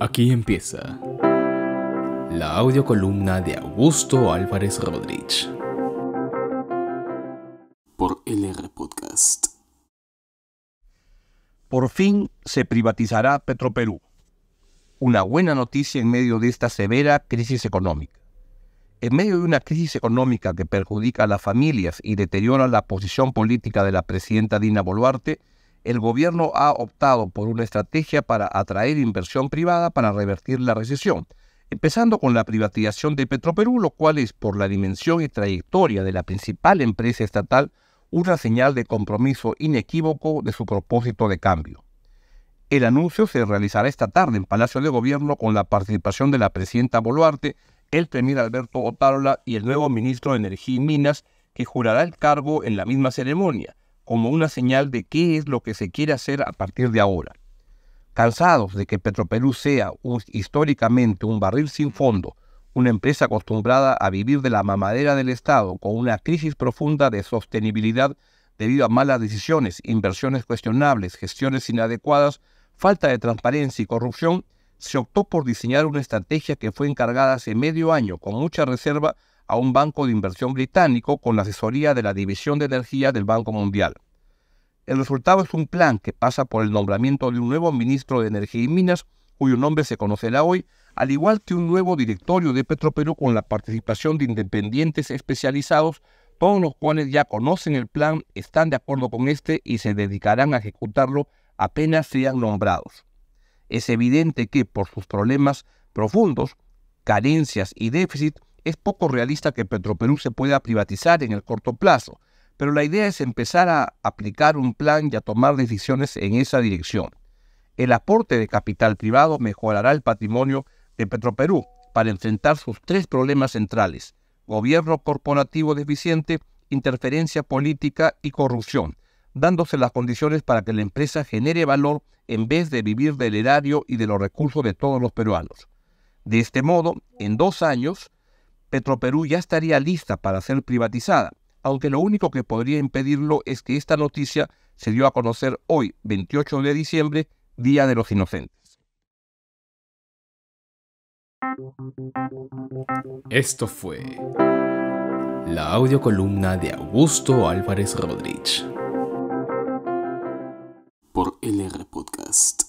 Aquí empieza la audiocolumna de Augusto Álvarez Rodríguez por LR Podcast. Por fin se privatizará Petroperú. Una buena noticia en medio de esta severa crisis económica. En medio de una crisis económica que perjudica a las familias y deteriora la posición política de la presidenta Dina Boluarte, el gobierno ha optado por una estrategia para atraer inversión privada para revertir la recesión, empezando con la privatización de Petroperú, lo cual es, por la dimensión y trayectoria de la principal empresa estatal, una señal de compromiso inequívoco de su propósito de cambio. El anuncio se realizará esta tarde en Palacio de Gobierno con la participación de la presidenta Boluarte, el premier Alberto Otárola y el nuevo ministro de Energía y Minas, que jurará el cargo en la misma ceremonia como una señal de qué es lo que se quiere hacer a partir de ahora. Cansados de que Petroperú sea históricamente un barril sin fondo, una empresa acostumbrada a vivir de la mamadera del Estado con una crisis profunda de sostenibilidad debido a malas decisiones, inversiones cuestionables, gestiones inadecuadas, falta de transparencia y corrupción, se optó por diseñar una estrategia que fue encargada hace medio año con mucha reserva a un banco de inversión británico con la asesoría de la División de Energía del Banco Mundial. El resultado es un plan que pasa por el nombramiento de un nuevo ministro de Energía y Minas, cuyo nombre se conocerá hoy, al igual que un nuevo directorio de Petroperú con la participación de independientes especializados, todos los cuales ya conocen el plan, están de acuerdo con este y se dedicarán a ejecutarlo apenas sean nombrados. Es evidente que, por sus problemas profundos, carencias y déficit, es poco realista que Petroperú se pueda privatizar en el corto plazo, pero la idea es empezar a aplicar un plan y a tomar decisiones en esa dirección. El aporte de capital privado mejorará el patrimonio de Petroperú para enfrentar sus tres problemas centrales, gobierno corporativo deficiente, interferencia política y corrupción, dándose las condiciones para que la empresa genere valor en vez de vivir del erario y de los recursos de todos los peruanos. De este modo, en dos años, Petroperú ya estaría lista para ser privatizada aunque lo único que podría impedirlo es que esta noticia se dio a conocer hoy, 28 de diciembre, Día de los Inocentes. Esto fue la audiocolumna de Augusto Álvarez Rodríguez por LR Podcast.